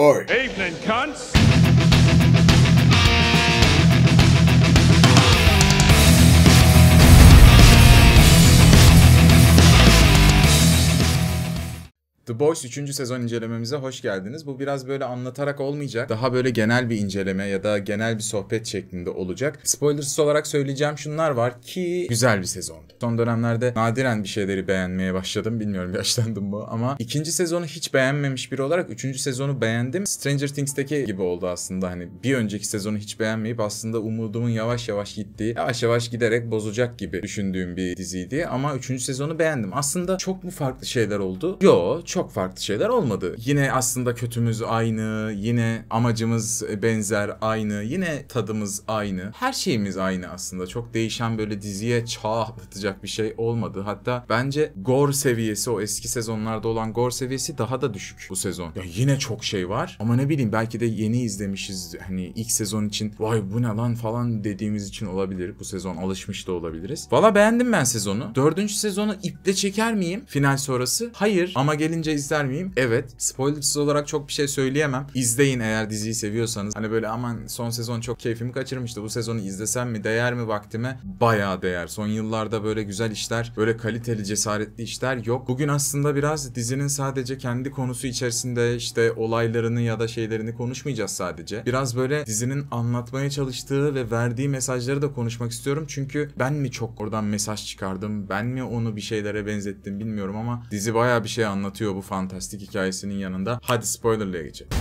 Evening, cunts. The Boys 3. sezon incelememize hoş geldiniz. Bu biraz böyle anlatarak olmayacak. Daha böyle genel bir inceleme ya da genel bir sohbet şeklinde olacak. Spoilers olarak söyleyeceğim şunlar var ki güzel bir sezondu. Son dönemlerde nadiren bir şeyleri beğenmeye başladım. Bilmiyorum yaşlandım mı ama ikinci sezonu hiç beğenmemiş biri olarak üçüncü sezonu beğendim. Stranger Things'teki gibi oldu aslında. Hani bir önceki sezonu hiç beğenmeyip aslında umudumun yavaş yavaş gittiği, yavaş yavaş giderek bozacak gibi düşündüğüm bir diziydi. Ama üçüncü sezonu beğendim. Aslında çok mu farklı şeyler oldu? Yok. çok çok farklı şeyler olmadı. Yine aslında kötümüz aynı, yine amacımız e, benzer aynı, yine tadımız aynı. Her şeyimiz aynı aslında. Çok değişen böyle diziye çağ atlatacak bir şey olmadı. Hatta bence gore seviyesi o eski sezonlarda olan gore seviyesi daha da düşük bu sezon. Ya yine çok şey var ama ne bileyim belki de yeni izlemişiz. Hani ilk sezon için vay bu ne lan falan dediğimiz için olabilir. Bu sezon alışmış da olabiliriz. Valla beğendim ben sezonu. Dördüncü sezonu iple çeker miyim final sonrası? Hayır ama gelince boyunca izler miyim? Evet. Spoilersiz olarak çok bir şey söyleyemem. İzleyin eğer diziyi seviyorsanız. Hani böyle aman son sezon çok keyfimi kaçırmıştı. Bu sezonu izlesem mi? Değer mi vaktime? Bayağı değer. Son yıllarda böyle güzel işler, böyle kaliteli cesaretli işler yok. Bugün aslında biraz dizinin sadece kendi konusu içerisinde işte olaylarını ya da şeylerini konuşmayacağız sadece. Biraz böyle dizinin anlatmaya çalıştığı ve verdiği mesajları da konuşmak istiyorum. Çünkü ben mi çok oradan mesaj çıkardım? Ben mi onu bir şeylere benzettim bilmiyorum ama dizi bayağı bir şey anlatıyor bu fantastik hikayesinin yanında hadi spoilerlığa geçelim.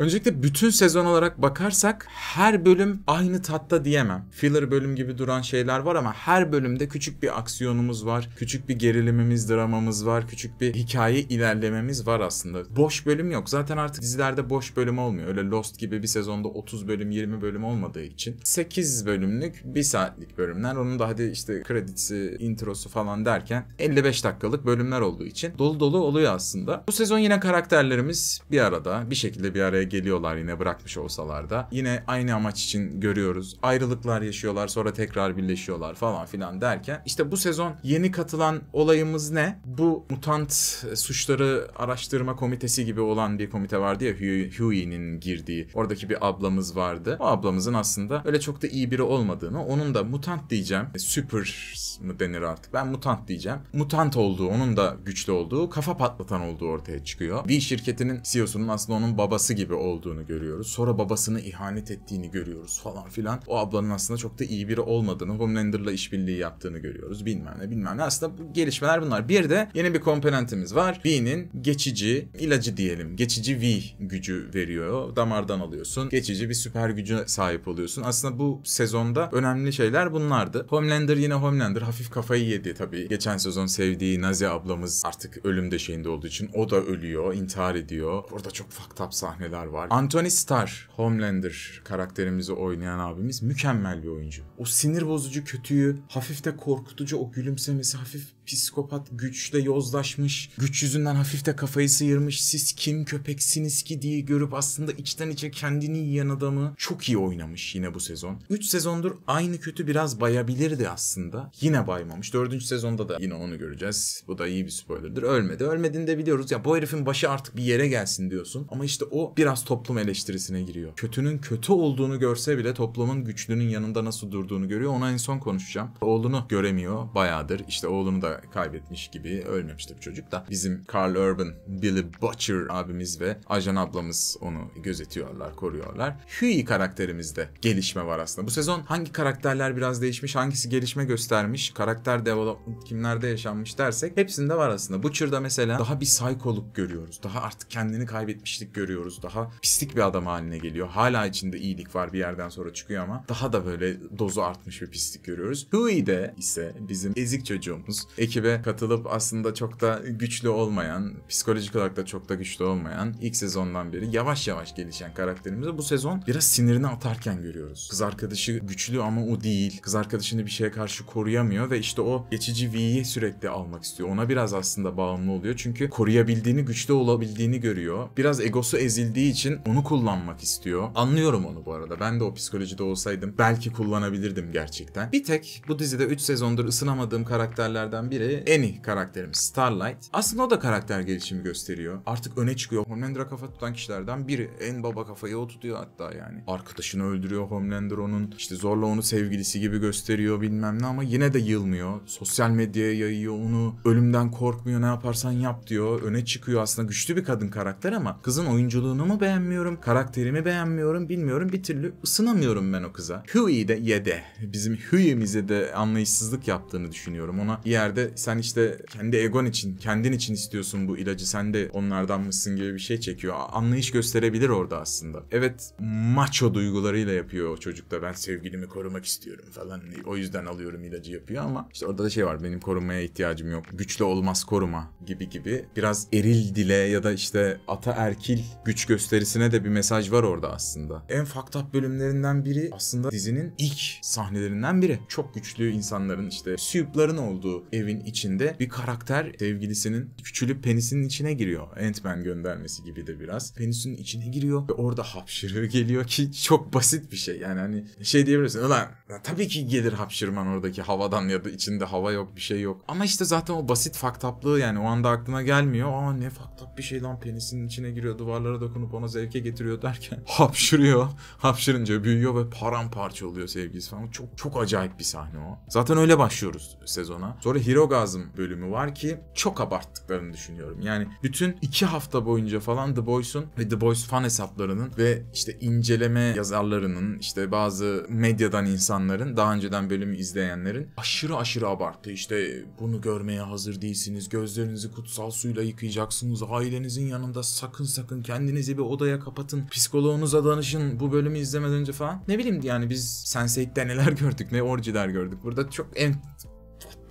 Öncelikle bütün sezon olarak bakarsak her bölüm aynı tatta diyemem. Filler bölüm gibi duran şeyler var ama her bölümde küçük bir aksiyonumuz var. Küçük bir gerilimimiz, dramamız var. Küçük bir hikaye ilerlememiz var aslında. Boş bölüm yok. Zaten artık dizilerde boş bölüm olmuyor. Öyle Lost gibi bir sezonda 30 bölüm, 20 bölüm olmadığı için. 8 bölümlük, 1 saatlik bölümler. Onun da hadi işte kredisi, introsu falan derken 55 dakikalık bölümler olduğu için dolu dolu oluyor aslında. Bu sezon yine karakterlerimiz bir arada, bir şekilde bir araya geliyorlar yine bırakmış olsalar da. Yine aynı amaç için görüyoruz. Ayrılıklar yaşıyorlar sonra tekrar birleşiyorlar falan filan derken. işte bu sezon yeni katılan olayımız ne? Bu mutant e, suçları araştırma komitesi gibi olan bir komite vardı ya Huey'nin girdiği. Oradaki bir ablamız vardı. O ablamızın aslında öyle çok da iyi biri olmadığını, onun da mutant diyeceğim. E, Super mı denir artık? Ben mutant diyeceğim. Mutant olduğu, onun da güçlü olduğu, kafa patlatan olduğu ortaya çıkıyor. Bir şirketinin CEO'sunun aslında onun babası gibi gibi olduğunu görüyoruz. Sonra babasını ihanet ettiğini görüyoruz falan filan. O ablanın aslında çok da iyi biri olmadığını, Homelander'la işbirliği yaptığını görüyoruz. Bilmem ne bilmem ne. Aslında bu gelişmeler bunlar. Bir de yeni bir komponentimiz var. V'nin geçici ilacı diyelim. Geçici V gücü veriyor. Damardan alıyorsun. Geçici bir süper gücü sahip oluyorsun. Aslında bu sezonda önemli şeyler bunlardı. Homelander yine Homelander. Hafif kafayı yedi tabii. Geçen sezon sevdiği Nazi ablamız artık ölüm döşeğinde olduğu için o da ölüyor, intihar ediyor. Burada çok fucked up sahneler oyuncular var. Anthony Starr, Homelander karakterimizi oynayan abimiz mükemmel bir oyuncu. O sinir bozucu kötüyü, hafif de korkutucu o gülümsemesi, hafif psikopat güçle yozlaşmış, güç yüzünden hafif de kafayı sıyırmış, siz kim köpeksiniz ki diye görüp aslında içten içe kendini yiyen adamı çok iyi oynamış yine bu sezon. 3 sezondur aynı kötü biraz bayabilirdi aslında. Yine baymamış. 4. sezonda da yine onu göreceğiz. Bu da iyi bir spoilerdir Ölmedi. Ölmediğini de biliyoruz. Ya bu herifin başı artık bir yere gelsin diyorsun. Ama işte o biraz toplum eleştirisine giriyor. Kötünün kötü olduğunu görse bile toplumun güçlünün yanında nasıl durduğunu görüyor. Ona en son konuşacağım. Oğlunu göremiyor bayağıdır. İşte oğlunu da kaybetmiş gibi ölmemiş bu çocuk da. Bizim Carl Urban, Billy Butcher abimiz ve ajan ablamız onu gözetiyorlar, koruyorlar. Huey karakterimizde gelişme var aslında. Bu sezon hangi karakterler biraz değişmiş, hangisi gelişme göstermiş, karakter development kimlerde yaşanmış dersek hepsinde var aslında. Butcher'da mesela daha bir psikoluk görüyoruz. Daha artık kendini kaybetmişlik görüyoruz. Daha pislik bir adam haline geliyor. Hala içinde iyilik var bir yerden sonra çıkıyor ama daha da böyle dozu artmış bir pislik görüyoruz. Huey'de ise bizim ezik çocuğumuz, ekibe katılıp aslında çok da güçlü olmayan, psikolojik olarak da çok da güçlü olmayan ilk sezondan beri yavaş yavaş gelişen karakterimizi bu sezon biraz sinirini atarken görüyoruz. Kız arkadaşı güçlü ama o değil. Kız arkadaşını bir şeye karşı koruyamıyor ve işte o geçici V'yi sürekli almak istiyor. Ona biraz aslında bağımlı oluyor çünkü koruyabildiğini, güçlü olabildiğini görüyor. Biraz egosu ezildiği için onu kullanmak istiyor. Anlıyorum onu bu arada. Ben de o psikolojide olsaydım belki kullanabilirdim gerçekten. Bir tek bu dizide 3 sezondur ısınamadığım karakterlerden karakterlerden biri Annie karakterimiz Starlight. Aslında o da karakter gelişimi gösteriyor. Artık öne çıkıyor. Homelander'a kafa tutan kişilerden biri. En baba kafayı o tutuyor hatta yani. Arkadaşını öldürüyor Homelander onun. İşte zorla onu sevgilisi gibi gösteriyor bilmem ne ama yine de yılmıyor. Sosyal medyaya yayıyor onu. Ölümden korkmuyor ne yaparsan yap diyor. Öne çıkıyor aslında güçlü bir kadın karakter ama kızın oyunculuğunu mu beğenmiyorum, karakterimi beğenmiyorum bilmiyorum. Bir türlü ısınamıyorum ben o kıza. Huey'i de yede. Bizim Huey'imize de anlayışsızlık yaptığını düşünüyorum. Ona yerde yerde sen işte kendi egon için, kendin için istiyorsun bu ilacı. Sen de onlardan mısın gibi bir şey çekiyor. Anlayış gösterebilir orada aslında. Evet maço duygularıyla yapıyor o çocuk da. Ben sevgilimi korumak istiyorum falan. O yüzden alıyorum ilacı yapıyor ama işte orada da şey var. Benim korumaya ihtiyacım yok. Güçlü olmaz koruma gibi gibi. Biraz eril dile ya da işte ata erkil güç gösterisine de bir mesaj var orada aslında. En faktap bölümlerinden biri aslında dizinin ilk sahnelerinden biri. Çok güçlü insanların işte süyupların olduğu evi evin içinde bir karakter sevgilisinin küçülüp penisinin içine giriyor. Ant-Man göndermesi gibi de biraz. Penisinin içine giriyor ve orada hapşırığı geliyor ki çok basit bir şey. Yani hani şey diyebilirsin ulan tabii ki gelir hapşırman oradaki havadan ya da içinde hava yok bir şey yok. Ama işte zaten o basit faktaplığı yani o anda aklına gelmiyor. Aa ne faktap bir şey lan penisinin içine giriyor duvarlara dokunup ona zevke getiriyor derken hapşırıyor. Hapşırınca büyüyor ve paramparça oluyor sevgilisi falan. Çok çok acayip bir sahne o. Zaten öyle başlıyoruz sezona. Sonra hero Biogazm bölümü var ki çok abarttıklarını düşünüyorum. Yani bütün iki hafta boyunca falan The Boys'un ve The Boys fan hesaplarının ve işte inceleme yazarlarının işte bazı medyadan insanların daha önceden bölümü izleyenlerin aşırı aşırı abarttı. İşte bunu görmeye hazır değilsiniz. Gözlerinizi kutsal suyla yıkayacaksınız. Ailenizin yanında sakın sakın kendinizi bir odaya kapatın. Psikoloğunuza danışın bu bölümü izlemeden önce falan. Ne bileyim yani biz Sense8'de neler gördük ne orciler gördük. Burada çok en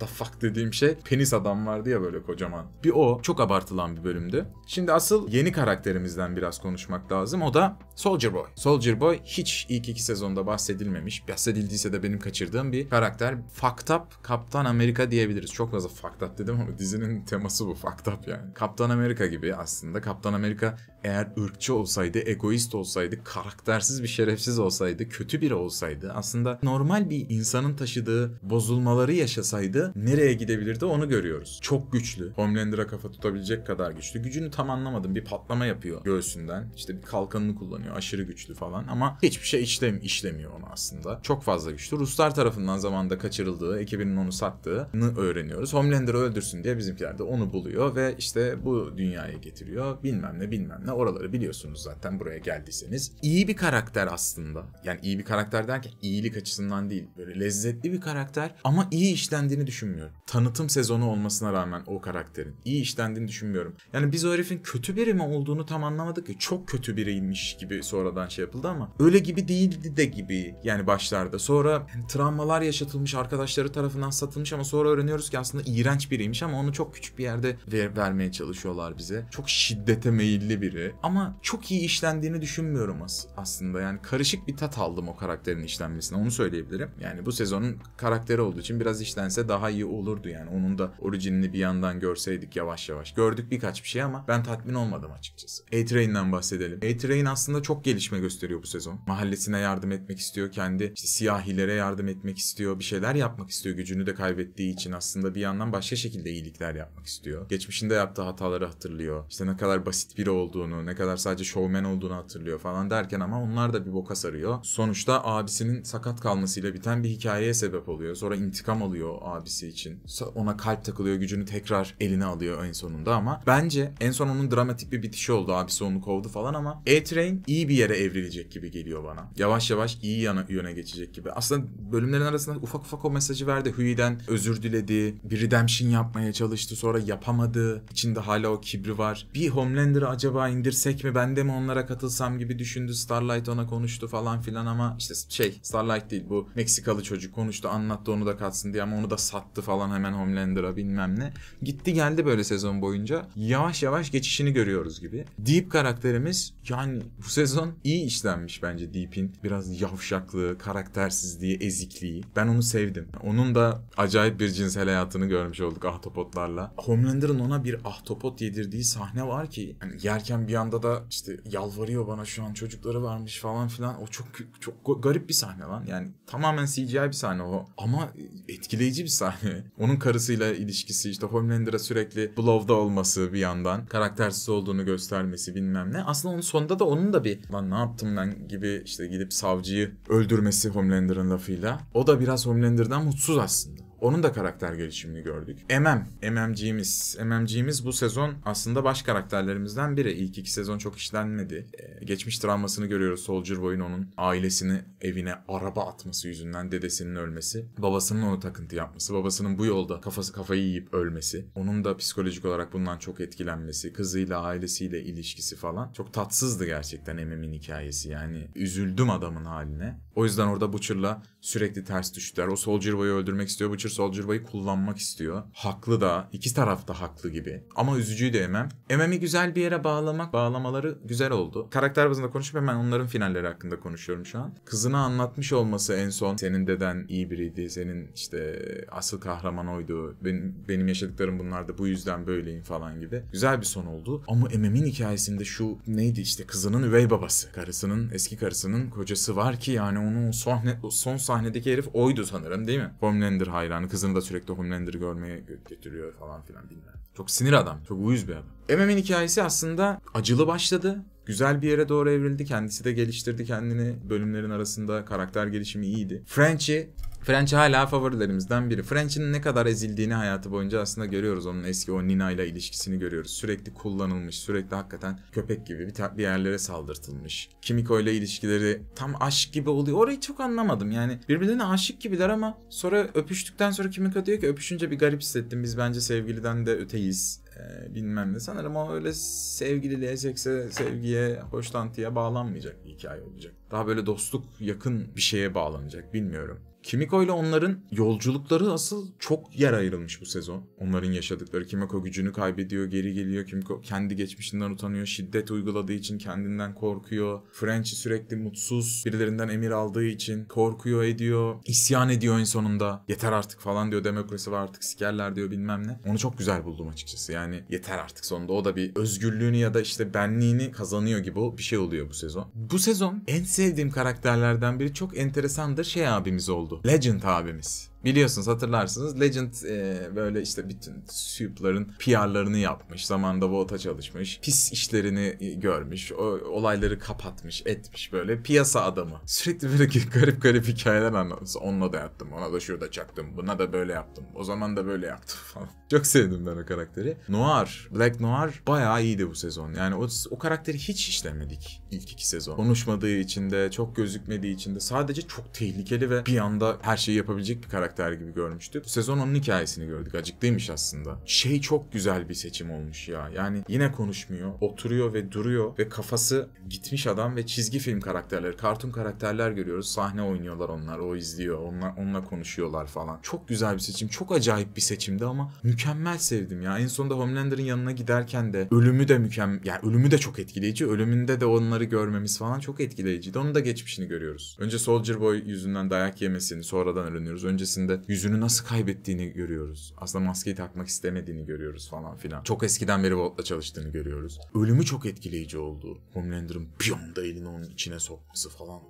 what the fuck dediğim şey penis adam vardı ya böyle kocaman. Bir o çok abartılan bir bölümdü. Şimdi asıl yeni karakterimizden biraz konuşmak lazım. O da Soldier Boy. Soldier Boy hiç ilk iki sezonda bahsedilmemiş. Bahsedildiyse de benim kaçırdığım bir karakter. Fucked up Kaptan Amerika diyebiliriz. Çok fazla fucked up dedim ama dizinin teması bu fucked up yani. Kaptan Amerika gibi aslında. Kaptan Amerika eğer ırkçı olsaydı, egoist olsaydı, karaktersiz bir şerefsiz olsaydı, kötü biri olsaydı, aslında normal bir insanın taşıdığı bozulmaları yaşasaydı nereye gidebilirdi onu görüyoruz. Çok güçlü. Homelander'a kafa tutabilecek kadar güçlü. Gücünü tam anlamadım. Bir patlama yapıyor göğsünden. İşte bir kalkanını kullanıyor. Aşırı güçlü falan ama hiçbir şey işlem işlemiyor onu aslında. Çok fazla güçlü. Ruslar tarafından zamanda kaçırıldığı, ekibinin onu sattığını öğreniyoruz. Homelander'ı öldürsün diye bizimkiler de onu buluyor ve işte bu dünyaya getiriyor. Bilmem ne bilmem ne Ha, oraları biliyorsunuz zaten buraya geldiyseniz. İyi bir karakter aslında. Yani iyi bir karakter derken iyilik açısından değil. Böyle lezzetli bir karakter ama iyi işlendiğini düşünmüyorum. Tanıtım sezonu olmasına rağmen o karakterin iyi işlendiğini düşünmüyorum. Yani biz o herifin kötü biri mi olduğunu tam anlamadık ki. Çok kötü biriymiş gibi sonradan şey yapıldı ama öyle gibi değildi de gibi yani başlarda. Sonra yani, travmalar yaşatılmış arkadaşları tarafından satılmış ama sonra öğreniyoruz ki aslında iğrenç biriymiş ama onu çok küçük bir yerde ver vermeye çalışıyorlar bize. Çok şiddete meyilli biri biri. Ama çok iyi işlendiğini düşünmüyorum as aslında. Yani karışık bir tat aldım o karakterin işlenmesine. Onu söyleyebilirim. Yani bu sezonun karakteri olduğu için biraz işlense daha iyi olurdu yani. Onun da orijinini bir yandan görseydik yavaş yavaş. Gördük birkaç bir şey ama ben tatmin olmadım açıkçası. A-Train'den bahsedelim. A-Train aslında çok gelişme gösteriyor bu sezon. Mahallesine yardım etmek istiyor. Kendi işte siyahilere yardım etmek istiyor. Bir şeyler yapmak istiyor. Gücünü de kaybettiği için aslında bir yandan başka şekilde iyilikler yapmak istiyor. Geçmişinde yaptığı hataları hatırlıyor. İşte ne kadar basit biri olduğunu olduğunu, ne kadar sadece showman olduğunu hatırlıyor falan derken ama onlar da bir boka sarıyor. Sonuçta abisinin sakat kalmasıyla biten bir hikayeye sebep oluyor. Sonra intikam alıyor abisi için. Ona kalp takılıyor, gücünü tekrar eline alıyor en sonunda ama bence en son onun dramatik bir bitişi oldu. Abisi onu kovdu falan ama A-Train iyi bir yere evrilecek gibi geliyor bana. Yavaş yavaş iyi yana, yöne geçecek gibi. Aslında bölümlerin arasında ufak ufak o mesajı verdi. Hui'den özür diledi, bir redemption yapmaya çalıştı sonra yapamadı. İçinde hala o kibri var. Bir Homelander'ı acaba indirsek mi ben de mi onlara katılsam gibi düşündü. Starlight ona konuştu falan filan ama işte şey Starlight değil bu Meksikalı çocuk konuştu anlattı onu da katsın diye ama onu da sattı falan hemen Homelander'a bilmem ne. Gitti geldi böyle sezon boyunca. Yavaş yavaş geçişini görüyoruz gibi. Deep karakterimiz yani bu sezon iyi işlenmiş bence Deep'in. Biraz yavşaklığı, karaktersizliği, ezikliği. Ben onu sevdim. Onun da acayip bir cinsel hayatını görmüş olduk ahtopotlarla Homelander'ın ona bir ahtopot yedirdiği sahne var ki yani yerken bir anda da işte yalvarıyor bana şu an çocukları varmış falan filan. O çok çok garip bir sahne lan. Yani tamamen CGI bir sahne o. Ama etkileyici bir sahne. Onun karısıyla ilişkisi işte Homelander'a sürekli Blow'da olması bir yandan. Karaktersiz olduğunu göstermesi bilmem ne. Aslında onun sonunda da onun da bir lan ne yaptım ben gibi işte gidip savcıyı öldürmesi Homelander'ın lafıyla. O da biraz Homelander'dan mutsuz aslında. Onun da karakter gelişimini gördük. MM, MMG'miz. MMG'miz bu sezon aslında baş karakterlerimizden biri. İlk iki sezon çok işlenmedi. Ee, geçmiş travmasını görüyoruz Soldier Boy'un onun ailesini evine araba atması yüzünden dedesinin ölmesi. Babasının onu takıntı yapması. Babasının bu yolda kafası kafayı yiyip ölmesi. Onun da psikolojik olarak bundan çok etkilenmesi. Kızıyla ailesiyle ilişkisi falan. Çok tatsızdı gerçekten MM'in hikayesi. Yani üzüldüm adamın haline. O yüzden orada Butcher'la sürekli ters düştüler. O Soldier Boy'u öldürmek istiyor. Butcher Soldier Boy'u kullanmak istiyor. Haklı da. iki taraf da haklı gibi. Ama üzücüydü Emem. Emem'i güzel bir yere bağlamak, bağlamaları güzel oldu. Karakter bazında konuşup hemen onların finalleri hakkında konuşuyorum şu an. Kızına anlatmış olması en son senin deden iyi biriydi. Senin işte asıl kahraman oydu. Benim, benim yaşadıklarım bunlardı. Bu yüzden böyleyim falan gibi. Güzel bir son oldu. Ama Emem'in hikayesinde şu neydi işte kızının üvey babası. Karısının, eski karısının kocası var ki yani onu onun o sahne, son sahnedeki herif oydu sanırım değil mi? Homelander hayranı. Kızını da sürekli Homelander'ı görmeye getiriyor falan filan bilmem. Çok sinir adam. Çok uyuz bir adam. MM'in hikayesi aslında acılı başladı. Güzel bir yere doğru evrildi. Kendisi de geliştirdi kendini. Bölümlerin arasında karakter gelişimi iyiydi. Frenchy French hala favorilerimizden biri. French'in ne kadar ezildiğini hayatı boyunca aslında görüyoruz. Onun eski o Nina ile ilişkisini görüyoruz. Sürekli kullanılmış, sürekli hakikaten köpek gibi bir, bir yerlere saldırtılmış. Kimiko ile ilişkileri tam aşk gibi oluyor. Orayı çok anlamadım. Yani birbirlerine aşık gibiler ama sonra öpüştükten sonra Kimiko diyor ki öpüşünce bir garip hissettim. Biz bence sevgiliden de öteyiz ee, bilmem ne. Sanırım ama öyle sevgililiğe, sekse, sevgiye, hoşlantıya bağlanmayacak bir hikaye olacak. Daha böyle dostluk yakın bir şeye bağlanacak bilmiyorum. Kimiko ile onların yolculukları asıl çok yer ayrılmış bu sezon. Onların yaşadıkları. Kimiko gücünü kaybediyor, geri geliyor. Kimiko kendi geçmişinden utanıyor. Şiddet uyguladığı için kendinden korkuyor. French sürekli mutsuz. Birilerinden emir aldığı için korkuyor ediyor. İsyan ediyor en sonunda. Yeter artık falan diyor. Demokrasi var artık sikerler diyor bilmem ne. Onu çok güzel buldum açıkçası. Yani yeter artık sonunda. O da bir özgürlüğünü ya da işte benliğini kazanıyor gibi bir şey oluyor bu sezon. Bu sezon en sevdiğim karakterlerden biri çok enteresandır. Şey abimiz oldu oldu. Legend abimiz. Biliyorsunuz hatırlarsınız Legend e, böyle işte bütün Sube'ların PR'larını yapmış. Zamanında Vought çalışmış. Pis işlerini e, görmüş. O, olayları kapatmış, etmiş böyle. Piyasa adamı. Sürekli böyle garip garip hikayeler anlatmış. Onunla da yattım ona da şurada çaktım, buna da böyle yaptım. O zaman da böyle yaptım falan. Çok sevdim ben o karakteri. Noir, Black Noir bayağı iyiydi bu sezon. Yani o, o karakteri hiç işlemedik ilk iki sezon. Konuşmadığı için de, çok gözükmediği için de sadece çok tehlikeli ve bir anda her şeyi yapabilecek bir karakter karakter gibi görmüştük. Bu sezon onun hikayesini gördük. Acıklıymış aslında. Şey çok güzel bir seçim olmuş ya. Yani yine konuşmuyor. Oturuyor ve duruyor ve kafası gitmiş adam ve çizgi film karakterleri, kartun karakterler görüyoruz. Sahne oynuyorlar onlar. O izliyor. onlar onunla konuşuyorlar falan. Çok güzel bir seçim. Çok acayip bir seçimdi ama mükemmel sevdim ya. En sonunda Homelander'ın yanına giderken de ölümü de mükemmel. Yani ölümü de çok etkileyici. Ölümünde de onları görmemiz falan çok etkileyiciydi. Onun da geçmişini görüyoruz. Önce Soldier Boy yüzünden dayak yemesini sonradan öğreniyoruz. Öncesinde içerisinde yüzünü nasıl kaybettiğini görüyoruz. Aslında maskeyi takmak istemediğini görüyoruz falan filan. Çok eskiden beri Volt'la çalıştığını görüyoruz. Ölümü çok etkileyici oldu. Homelander'ın piyonda elini onun içine sokması falan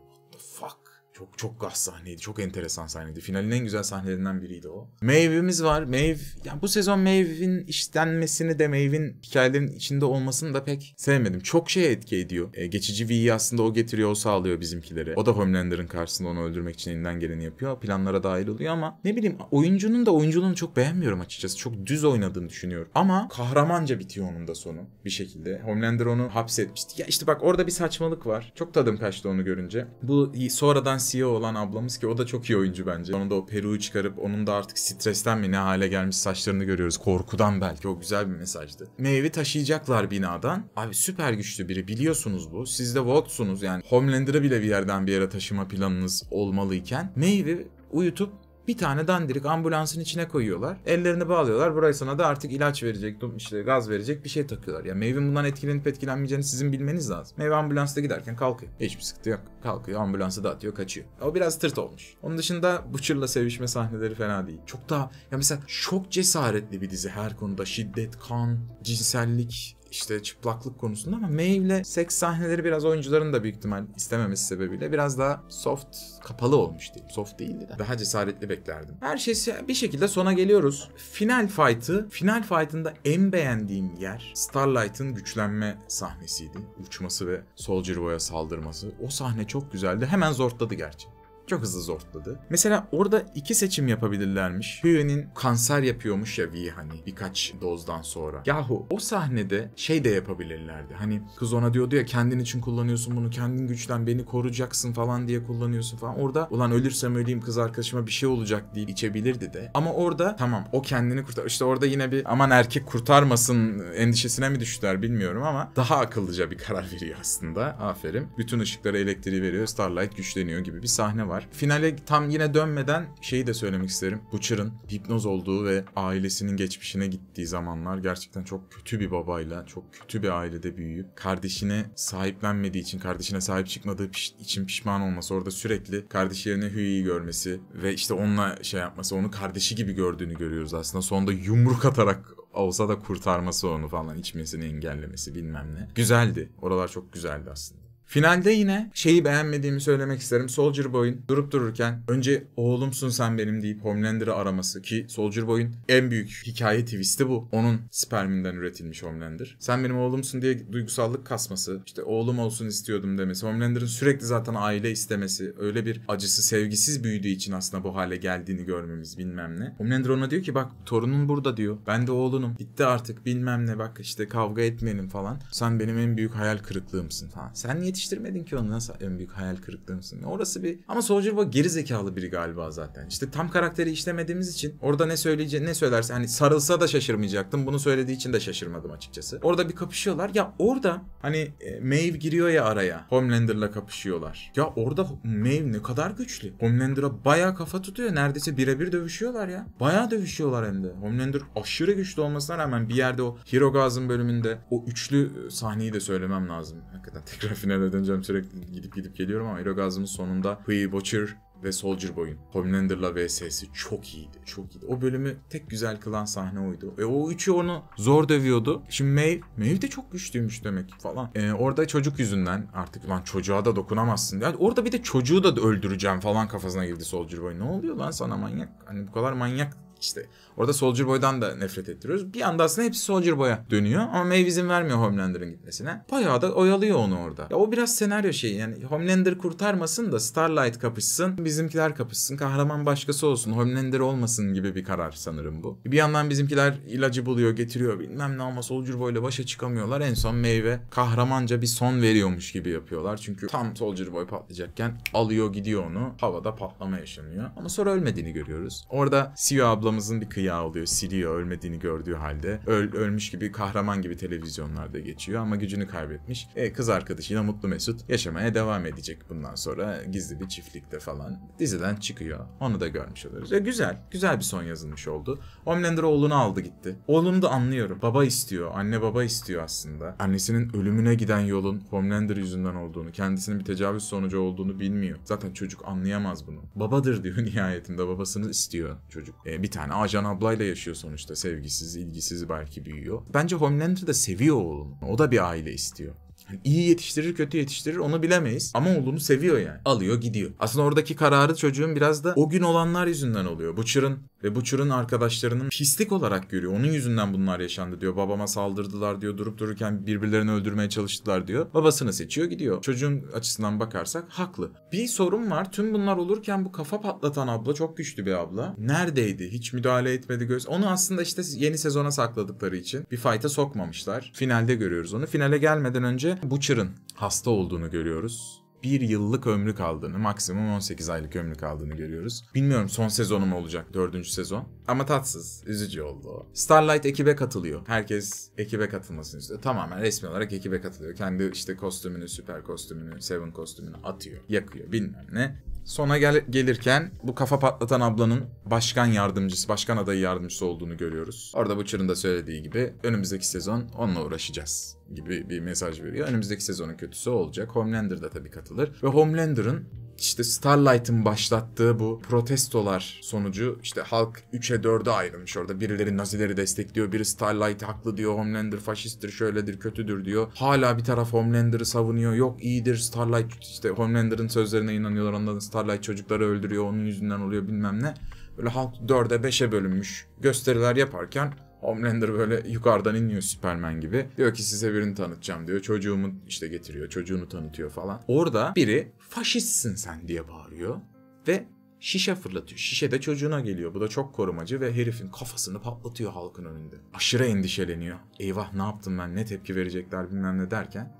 çok çok gaz sahneydi. Çok enteresan sahneydi. Finalin en güzel sahnelerinden biriydi o. Maeve'imiz var. Maeve yani bu sezon Maeve'in işlenmesini de Maeve'in hikayelerin içinde olmasını da pek sevmedim. Çok şey etki ediyor. E, geçici V'yi aslında o getiriyor, o sağlıyor bizimkileri. O da Homelander'ın karşısında onu öldürmek için elinden geleni yapıyor. Planlara dahil oluyor ama ne bileyim oyuncunun da oyunculuğunu çok beğenmiyorum açıkçası. Çok düz oynadığını düşünüyorum. Ama kahramanca bitiyor onun da sonu bir şekilde. Homelander onu hapsetmişti. Ya işte bak orada bir saçmalık var. Çok tadım kaçtı onu görünce. Bu sonradan siyah e olan ablamız ki o da çok iyi oyuncu bence. Onu da o peruğu çıkarıp onun da artık stresten mi ne hale gelmiş saçlarını görüyoruz. Korkudan belki o güzel bir mesajdı. Meyve taşıyacaklar binadan. Abi süper güçlü biri biliyorsunuz bu. Siz de Vogt'sunuz yani Homelander'ı bile bir yerden bir yere taşıma planınız olmalıyken. Meyve uyutup bir tane dandirik ambulansın içine koyuyorlar. Ellerini bağlıyorlar. Buraya sana da artık ilaç verecek, işte gaz verecek bir şey takıyorlar. Ya meyve bundan etkilenip etkilenmeyeceğini sizin bilmeniz lazım. Meyve ambulansta giderken kalkıyor. Hiçbir sıkıntı yok. Kalkıyor ambulansı da atıyor kaçıyor. O biraz tırt olmuş. Onun dışında Butcher'la sevişme sahneleri fena değil. Çok daha ya mesela çok cesaretli bir dizi her konuda. Şiddet, kan, cinsellik, işte çıplaklık konusunda ama May ile seks sahneleri biraz oyuncuların da büyük ihtimal istememesi sebebiyle biraz daha soft, kapalı olmuş diyeyim. Soft değildi de. Daha cesaretli beklerdim. Her şey bir şekilde sona geliyoruz. Final fight'ı, final fight'ında en beğendiğim yer Starlight'ın güçlenme sahnesiydi. Uçması ve Soldier Boy'a saldırması. O sahne çok güzeldi. Hemen zortladı gerçi. Çok hızlı zortladı. Mesela orada iki seçim yapabilirlermiş. Huey'nin kanser yapıyormuş ya V hani birkaç dozdan sonra. Yahu o sahnede şey de yapabilirlerdi. Hani kız ona diyordu ya kendin için kullanıyorsun bunu kendin güçten beni koruyacaksın falan diye kullanıyorsun falan. Orada ulan ölürsem öleyim kız arkadaşıma bir şey olacak diye içebilirdi de. Ama orada tamam o kendini kurtar. İşte orada yine bir aman erkek kurtarmasın endişesine mi düştüler bilmiyorum ama daha akıllıca bir karar veriyor aslında. Aferin. Bütün ışıklara elektriği veriyor. Starlight güçleniyor gibi bir sahne var var. Finale tam yine dönmeden şeyi de söylemek isterim. Butcher'ın hipnoz olduğu ve ailesinin geçmişine gittiği zamanlar gerçekten çok kötü bir babayla, çok kötü bir ailede büyüyüp kardeşine sahiplenmediği için, kardeşine sahip çıkmadığı piş- için pişman olması, orada sürekli kardeşlerine Huey'i görmesi ve işte onunla şey yapması, onu kardeşi gibi gördüğünü görüyoruz aslında. sonunda yumruk atarak olsa da kurtarması onu falan içmesini engellemesi bilmem ne. Güzeldi. Oralar çok güzeldi aslında. Finalde yine şeyi beğenmediğimi söylemek isterim. Soldier Boy'un durup dururken önce oğlumsun sen benim deyip Homelander'ı araması ki Soldier Boy'un en büyük hikaye twist'i bu. Onun sperminden üretilmiş Homelander. Sen benim oğlumsun diye duygusallık kasması, işte oğlum olsun istiyordum demesi, Homelander'ın sürekli zaten aile istemesi, öyle bir acısı sevgisiz büyüdüğü için aslında bu hale geldiğini görmemiz bilmem ne. Homelander ona diyor ki bak torunun burada diyor. Ben de oğlunum. Bitti artık bilmem ne bak işte kavga etmeyelim falan. Sen benim en büyük hayal kırıklığımsın falan. Sen niye? yetiştirmedin ki onu nasıl en büyük hayal kırıklığımsın. Orası bir ama Soldier Boy geri zekalı biri galiba zaten. İşte tam karakteri işlemediğimiz için orada ne söyleyece ne söylerse hani sarılsa da şaşırmayacaktım. Bunu söylediği için de şaşırmadım açıkçası. Orada bir kapışıyorlar. Ya orada hani e, Maeve giriyor ya araya. Homelander'la kapışıyorlar. Ya orada Maeve ne kadar güçlü. Homelander'a baya kafa tutuyor. Neredeyse birebir dövüşüyorlar ya. Baya dövüşüyorlar hem de. Homelander aşırı güçlü olmasına rağmen bir yerde o Hero Gaz'ın bölümünde o üçlü e, sahneyi de söylemem lazım. Hakikaten tekrar finale geri döneceğim sürekli gidip gidip geliyorum ama Erogazm'ın sonunda Huey Butcher ve Soldier Boy'un Homelander'la VS'si çok iyiydi. Çok iyiydi. O bölümü tek güzel kılan sahne oydu. E o üçü onu zor dövüyordu. Şimdi Maeve, Maeve de çok güçlüymüş demek falan. E, orada çocuk yüzünden artık lan çocuğa da dokunamazsın. Yani orada bir de çocuğu da öldüreceğim falan kafasına girdi Soldier Boy. Ne oluyor lan sana manyak? Hani bu kadar manyak işte orada Soldier Boy'dan da nefret ettiriyoruz. Bir anda aslında hepsi Soldier Boy'a dönüyor ama Maeve izin vermiyor Homelander'ın gitmesine. Bayağı da oyalıyor onu orada. Ya o biraz senaryo şeyi yani Homelander kurtarmasın da Starlight kapışsın, bizimkiler kapışsın, kahraman başkası olsun, Homelander olmasın gibi bir karar sanırım bu. Bir yandan bizimkiler ilacı buluyor, getiriyor bilmem ne ama Soldier Boy'la başa çıkamıyorlar. En son Maeve kahramanca bir son veriyormuş gibi yapıyorlar. Çünkü tam Soldier Boy patlayacakken alıyor gidiyor onu. Havada patlama yaşanıyor. Ama sonra ölmediğini görüyoruz. Orada Sio abla ablamızın bir kıyağı oluyor. Siliyor ölmediğini gördüğü halde. Öl, ölmüş gibi kahraman gibi televizyonlarda geçiyor ama gücünü kaybetmiş. E, kız arkadaşıyla mutlu mesut yaşamaya devam edecek bundan sonra gizli bir çiftlikte falan. Diziden çıkıyor. Onu da görmüş oluruz. E, güzel. Güzel bir son yazılmış oldu. Homelander oğlunu aldı gitti. Oğlunu da anlıyorum. Baba istiyor. Anne baba istiyor aslında. Annesinin ölümüne giden yolun Homelander yüzünden olduğunu, kendisinin bir tecavüz sonucu olduğunu bilmiyor. Zaten çocuk anlayamaz bunu. Babadır diyor nihayetinde. Babasını istiyor çocuk. E, bir tane yani Ajan ablayla yaşıyor sonuçta. Sevgisiz, ilgisiz belki büyüyor. Bence Homelander de seviyor oğlunu. O da bir aile istiyor. Hani iyi yetiştirir kötü yetiştirir onu bilemeyiz. Ama oğlunu seviyor yani. Alıyor gidiyor. Aslında oradaki kararı çocuğun biraz da o gün olanlar yüzünden oluyor. Butcher'ın ve Butcher'ın arkadaşlarının pislik olarak görüyor. Onun yüzünden bunlar yaşandı diyor. Babama saldırdılar diyor. Durup dururken birbirlerini öldürmeye çalıştılar diyor. Babasını seçiyor gidiyor. Çocuğun açısından bakarsak haklı. Bir sorun var. Tüm bunlar olurken bu kafa patlatan abla çok güçlü bir abla. Neredeydi? Hiç müdahale etmedi göz. Onu aslında işte yeni sezona sakladıkları için bir fayta sokmamışlar. Finalde görüyoruz onu. Finale gelmeden önce Butcher'ın hasta olduğunu görüyoruz. Bir yıllık ömrü kaldığını, maksimum 18 aylık ömrü kaldığını görüyoruz. Bilmiyorum son sezonu mu olacak, dördüncü sezon. Ama tatsız, üzücü oldu o. Starlight ekibe katılıyor. Herkes ekibe katılmasını istiyor. Tamamen resmi olarak ekibe katılıyor. Kendi işte kostümünü, süper kostümünü, Seven kostümünü atıyor, yakıyor bilmem ne. Sona gel gelirken bu kafa patlatan ablanın başkan yardımcısı, başkan adayı yardımcısı olduğunu görüyoruz. Orada Butcher'ın da söylediği gibi önümüzdeki sezon onunla uğraşacağız gibi bir mesaj veriyor. Önümüzdeki sezonun kötüsü olacak. Homelander da tabii katılır. Ve Homelander'ın işte Starlight'ın başlattığı bu protestolar sonucu işte halk 3'e 4'e ayrılmış orada. Birileri Nazileri destekliyor, biri Starlight haklı diyor, Homelander faşisttir, şöyledir, kötüdür diyor. Hala bir taraf Homelander'ı savunuyor. Yok iyidir Starlight işte Homelander'ın sözlerine inanıyorlar. Onların Starlight çocukları öldürüyor, onun yüzünden oluyor bilmem ne. Böyle halk 4'e 5'e bölünmüş gösteriler yaparken Homelander böyle yukarıdan iniyor Superman gibi. Diyor ki size birini tanıtacağım diyor. Çocuğumu işte getiriyor. Çocuğunu tanıtıyor falan. Orada biri faşistsin sen diye bağırıyor. Ve şişe fırlatıyor. Şişe de çocuğuna geliyor. Bu da çok korumacı ve herifin kafasını patlatıyor halkın önünde. Aşırı endişeleniyor. Eyvah ne yaptım ben ne tepki verecekler bilmem ne derken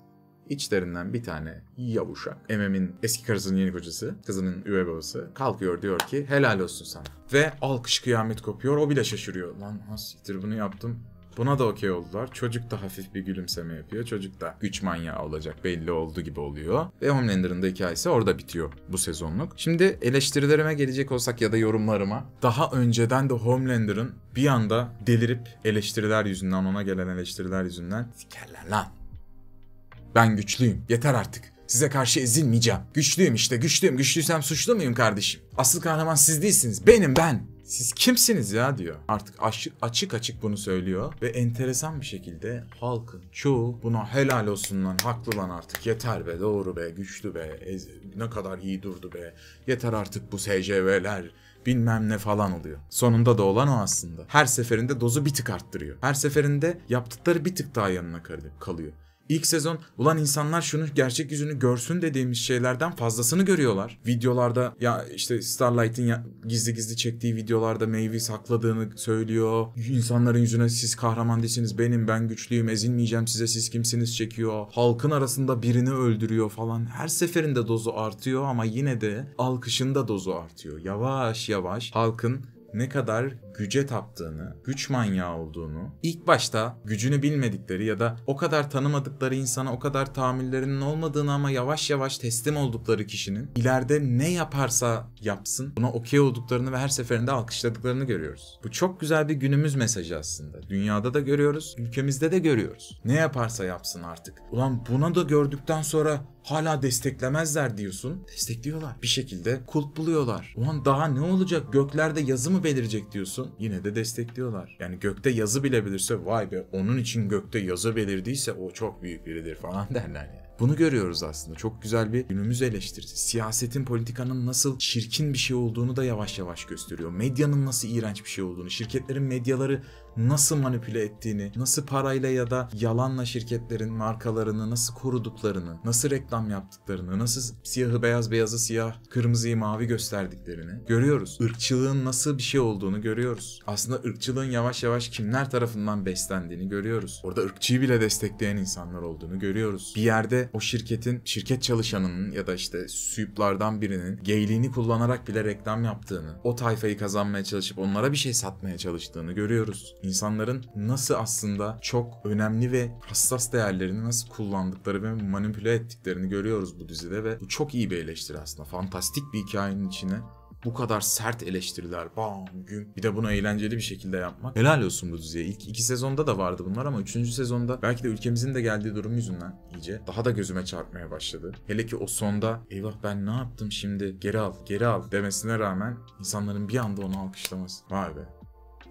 İçlerinden bir tane yavuşak. Emem'in eski karısının yeni kocası, kızının üvey babası kalkıyor diyor ki helal olsun sana. Ve alkış kıyamet kopuyor o bile şaşırıyor. Lan ha bunu yaptım. Buna da okey oldular. Çocuk da hafif bir gülümseme yapıyor. Çocuk da güç manyağı olacak belli oldu gibi oluyor. Ve Homelander'ın da hikayesi orada bitiyor bu sezonluk. Şimdi eleştirilerime gelecek olsak ya da yorumlarıma. Daha önceden de Homelander'ın bir anda delirip eleştiriler yüzünden ona gelen eleştiriler yüzünden sikerler lan ben güçlüyüm. Yeter artık. Size karşı ezilmeyeceğim. Güçlüyüm işte güçlüyüm. Güçlüysem suçlu muyum kardeşim? Asıl kahraman siz değilsiniz. Benim ben. Siz kimsiniz ya diyor. Artık açık, açık açık bunu söylüyor. Ve enteresan bir şekilde halkın çoğu buna helal olsun lan haklı lan artık. Yeter be doğru be güçlü be. Ez, ne kadar iyi durdu be. Yeter artık bu SCV'ler bilmem ne falan oluyor. Sonunda da olan o aslında. Her seferinde dozu bir tık arttırıyor. Her seferinde yaptıkları bir tık daha yanına kalıyor. İlk sezon ulan insanlar şunu gerçek yüzünü görsün dediğimiz şeylerden fazlasını görüyorlar. Videolarda ya işte Starlight'in gizli gizli çektiği videolarda Mavis sakladığını söylüyor. İnsanların yüzüne siz kahraman değilsiniz benim ben güçlüyüm ezilmeyeceğim size siz kimsiniz çekiyor. Halkın arasında birini öldürüyor falan. Her seferinde dozu artıyor ama yine de alkışında dozu artıyor. Yavaş yavaş halkın ne kadar güce taptığını, güç manyağı olduğunu, ilk başta gücünü bilmedikleri ya da o kadar tanımadıkları insana o kadar tahammüllerinin olmadığını ama yavaş yavaş teslim oldukları kişinin ileride ne yaparsa yapsın buna okey olduklarını ve her seferinde alkışladıklarını görüyoruz. Bu çok güzel bir günümüz mesajı aslında. Dünyada da görüyoruz, ülkemizde de görüyoruz. Ne yaparsa yapsın artık. Ulan buna da gördükten sonra hala desteklemezler diyorsun. Destekliyorlar. Bir şekilde kulp buluyorlar. O an daha ne olacak? Göklerde yazı mı belirecek diyorsun. Yine de destekliyorlar. Yani gökte yazı bilebilirse vay be onun için gökte yazı belirdiyse o çok büyük biridir falan derler yani. Bunu görüyoruz aslında. Çok güzel bir günümüz eleştirisi. Siyasetin, politikanın nasıl çirkin bir şey olduğunu da yavaş yavaş gösteriyor. Medyanın nasıl iğrenç bir şey olduğunu, şirketlerin medyaları nasıl manipüle ettiğini, nasıl parayla ya da yalanla şirketlerin markalarını nasıl koruduklarını, nasıl reklam yaptıklarını, nasıl siyahı beyaz beyazı siyah, kırmızıyı mavi gösterdiklerini görüyoruz. Irkçılığın nasıl bir şey olduğunu görüyoruz. Aslında ırkçılığın yavaş yavaş kimler tarafından beslendiğini görüyoruz. Orada ırkçıyı bile destekleyen insanlar olduğunu görüyoruz. Bir yerde o şirketin şirket çalışanının ya da işte süyüplardan birinin geyliğini kullanarak bile reklam yaptığını, o tayfayı kazanmaya çalışıp onlara bir şey satmaya çalıştığını görüyoruz. İnsanların nasıl aslında çok önemli ve hassas değerlerini nasıl kullandıkları ve manipüle ettiklerini görüyoruz bu dizide ve bu çok iyi bir eleştiri aslında. Fantastik bir hikayenin içine bu kadar sert eleştiriler bam gün bir de bunu eğlenceli bir şekilde yapmak. Helal olsun bu diziye. İlk iki sezonda da vardı bunlar ama üçüncü sezonda belki de ülkemizin de geldiği durum yüzünden iyice daha da gözüme çarpmaya başladı. Hele ki o sonda eyvah ben ne yaptım şimdi geri al geri al demesine rağmen insanların bir anda onu alkışlaması. Vay be.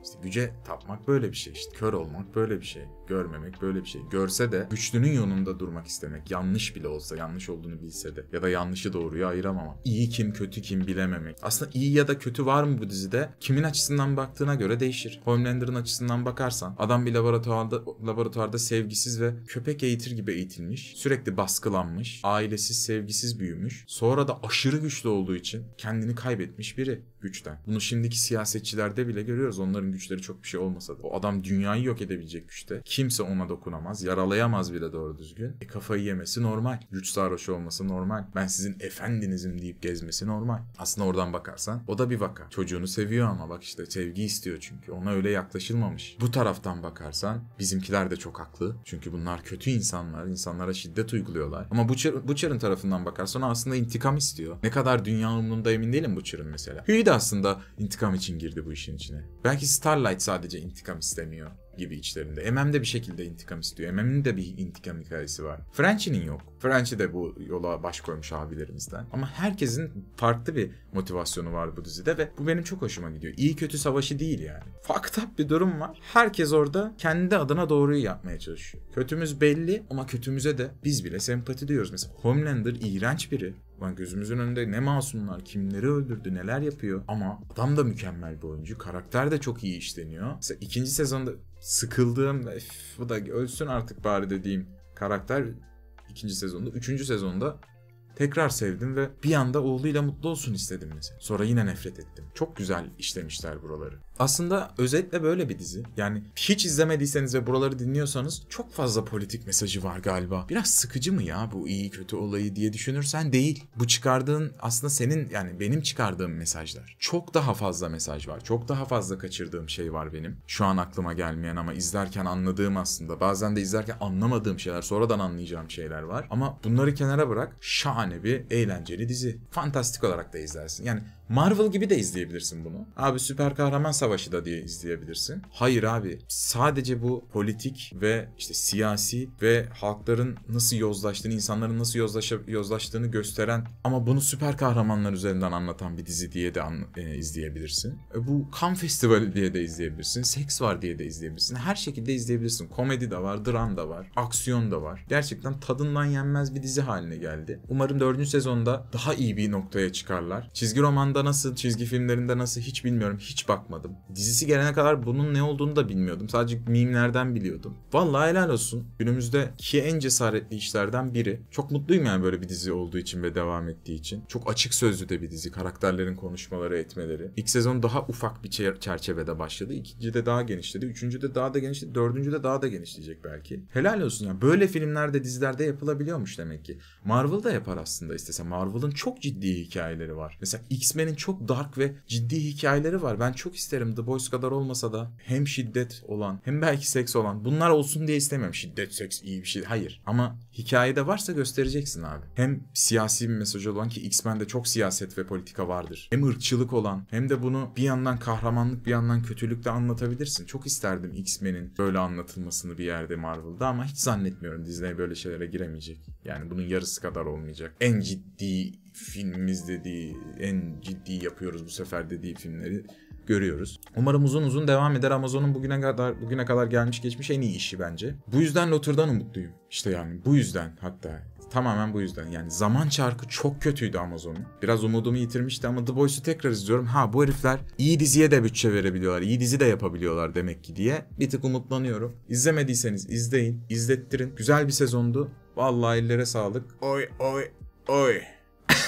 İşte güce tapmak böyle bir şey işte. Kör olmak böyle bir şey görmemek böyle bir şey. Görse de güçlünün yanında durmak istemek. Yanlış bile olsa, yanlış olduğunu bilse de ya da yanlışı doğruyu ayıramamak. İyi kim, kötü kim bilememek. Aslında iyi ya da kötü var mı bu dizide? Kimin açısından baktığına göre değişir. Homelander'ın açısından bakarsan adam bir laboratuvarda laboratuvarda sevgisiz ve köpek eğitir gibi eğitilmiş. Sürekli baskılanmış, ailesiz, sevgisiz büyümüş. Sonra da aşırı güçlü olduğu için kendini kaybetmiş biri güçten. Bunu şimdiki siyasetçilerde bile görüyoruz. Onların güçleri çok bir şey olmasa da. O adam dünyayı yok edebilecek güçte. Ki Kimse ona dokunamaz. Yaralayamaz bile doğru düzgün. E, kafayı yemesi normal. Güç sarhoşu olması normal. Ben sizin efendinizim deyip gezmesi normal. Aslında oradan bakarsan o da bir vaka. Çocuğunu seviyor ama bak işte sevgi istiyor çünkü. Ona öyle yaklaşılmamış. Bu taraftan bakarsan bizimkiler de çok haklı. Çünkü bunlar kötü insanlar. insanlara şiddet uyguluyorlar. Ama Butcher, Butcher'ın tarafından bakarsan aslında intikam istiyor. Ne kadar dünya umrunda emin değilim Butcher'ın mesela. Huey de aslında intikam için girdi bu işin içine. Belki Starlight sadece intikam istemiyor gibi içlerinde. MM de bir şekilde intikam istiyor. MM'nin de bir intikam hikayesi var. Frenchie'nin yok. Frenchie de bu yola baş koymuş abilerimizden. Ama herkesin farklı bir motivasyonu var bu dizide ve bu benim çok hoşuma gidiyor. İyi kötü savaşı değil yani. Fucked up bir durum var. Herkes orada kendi adına doğruyu yapmaya çalışıyor. Kötümüz belli ama kötümüze de biz bile sempati diyoruz. Mesela Homelander iğrenç biri. Ulan gözümüzün önünde ne masumlar, kimleri öldürdü, neler yapıyor. Ama adam da mükemmel bir oyuncu. Karakter de çok iyi işleniyor. Mesela ikinci sezonda sıkıldığım, bu da ölsün artık bari dediğim karakter ikinci sezonda, üçüncü sezonda tekrar sevdim ve bir anda oğluyla mutlu olsun istedim mesela. Sonra yine nefret ettim. Çok güzel işlemişler buraları. Aslında özetle böyle bir dizi. Yani hiç izlemediyseniz ve buraları dinliyorsanız çok fazla politik mesajı var galiba. Biraz sıkıcı mı ya bu iyi kötü olayı diye düşünürsen değil. Bu çıkardığın aslında senin yani benim çıkardığım mesajlar. Çok daha fazla mesaj var. Çok daha fazla kaçırdığım şey var benim. Şu an aklıma gelmeyen ama izlerken anladığım aslında. Bazen de izlerken anlamadığım şeyler, sonradan anlayacağım şeyler var. Ama bunları kenara bırak. Şahane bir eğlenceli dizi. Fantastik olarak da izlersin. Yani Marvel gibi de izleyebilirsin bunu. Abi süper kahraman savaşı da diye izleyebilirsin. Hayır abi sadece bu politik ve işte siyasi ve halkların nasıl yozlaştığını, insanların nasıl yozlaşa, yozlaştığını gösteren ama bunu süper kahramanlar üzerinden anlatan bir dizi diye de an, e, izleyebilirsin. E, bu kan festivali diye de izleyebilirsin. Seks var diye de izleyebilirsin. Her şekilde izleyebilirsin. Komedi de var, dram da var, aksiyon da var. Gerçekten tadından yenmez bir dizi haline geldi. Umarım dördüncü sezonda daha iyi bir noktaya çıkarlar. Çizgi romanda sinemada nasıl, çizgi filmlerinde nasıl hiç bilmiyorum. Hiç bakmadım. Dizisi gelene kadar bunun ne olduğunu da bilmiyordum. Sadece mimlerden biliyordum. Vallahi helal olsun. günümüzde ki en cesaretli işlerden biri. Çok mutluyum yani böyle bir dizi olduğu için ve devam ettiği için. Çok açık sözlü de bir dizi. Karakterlerin konuşmaları, etmeleri. İlk sezon daha ufak bir çerçevede başladı. İkinci de daha genişledi. Üçüncü de daha da genişledi. Dördüncü de daha da genişleyecek belki. Helal olsun ya. Yani. Böyle filmlerde, dizilerde yapılabiliyormuş demek ki. Marvel da yapar aslında istese. Marvel'ın çok ciddi hikayeleri var. Mesela X-Men Hikayenin çok dark ve ciddi hikayeleri var. Ben çok isterim The Boys kadar olmasa da hem şiddet olan hem belki seks olan bunlar olsun diye istemiyorum. Şiddet, seks iyi bir şey. Hayır. Ama hikayede varsa göstereceksin abi. Hem siyasi bir mesaj olan ki X-Men'de çok siyaset ve politika vardır. Hem ırkçılık olan hem de bunu bir yandan kahramanlık bir yandan kötülük de anlatabilirsin. Çok isterdim X-Men'in böyle anlatılmasını bir yerde Marvel'da ama hiç zannetmiyorum Disney böyle şeylere giremeyecek. Yani bunun yarısı kadar olmayacak. En ciddi filmimiz dediği, en ciddi yapıyoruz bu sefer dediği filmleri görüyoruz. Umarım uzun uzun devam eder. Amazon'un bugüne kadar bugüne kadar gelmiş geçmiş en iyi işi bence. Bu yüzden Lotter'dan umutluyum. İşte yani bu yüzden hatta tamamen bu yüzden. Yani zaman çarkı çok kötüydü Amazon'un. Biraz umudumu yitirmişti ama The Boys'u tekrar izliyorum. Ha bu herifler iyi diziye de bütçe verebiliyorlar. iyi dizi de yapabiliyorlar demek ki diye bir tık umutlanıyorum. İzlemediyseniz izleyin, izlettirin. Güzel bir sezondu. Vallahi ellere sağlık. Oy oy oy.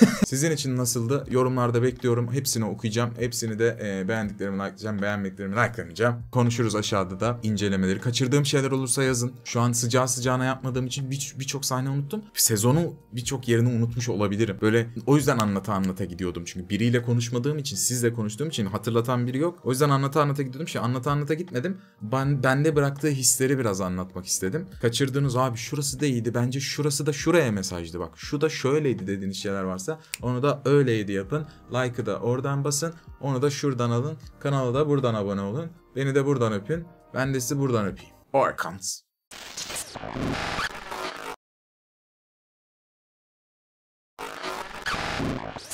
Sizin için nasıldı? Yorumlarda bekliyorum. Hepsini okuyacağım. Hepsini de e, beğendiklerimi likelayacağım. Beğenmediklerimi likelamayacağım. Konuşuruz aşağıda da incelemeleri. Kaçırdığım şeyler olursa yazın. Şu an sıcağı sıcağına yapmadığım için birçok bir sahne unuttum. Sezonu birçok yerini unutmuş olabilirim. Böyle o yüzden anlata anlata gidiyordum. Çünkü biriyle konuşmadığım için, sizle konuştuğum için hatırlatan biri yok. O yüzden anlata anlata gidiyordum. Şey anlata anlata gitmedim. Ben bende bıraktığı hisleri biraz anlatmak istedim. Kaçırdığınız abi şurası da iyiydi. Bence şurası da şuraya mesajdı bak. Şu da şöyleydi dediğiniz şeyler varsa varsa onu da öyleydi yapın. Like'ı da oradan basın. Onu da şuradan alın. Kanala da buradan abone olun. Beni de buradan öpün. Ben de sizi buradan öpeyim. Orkans. Thank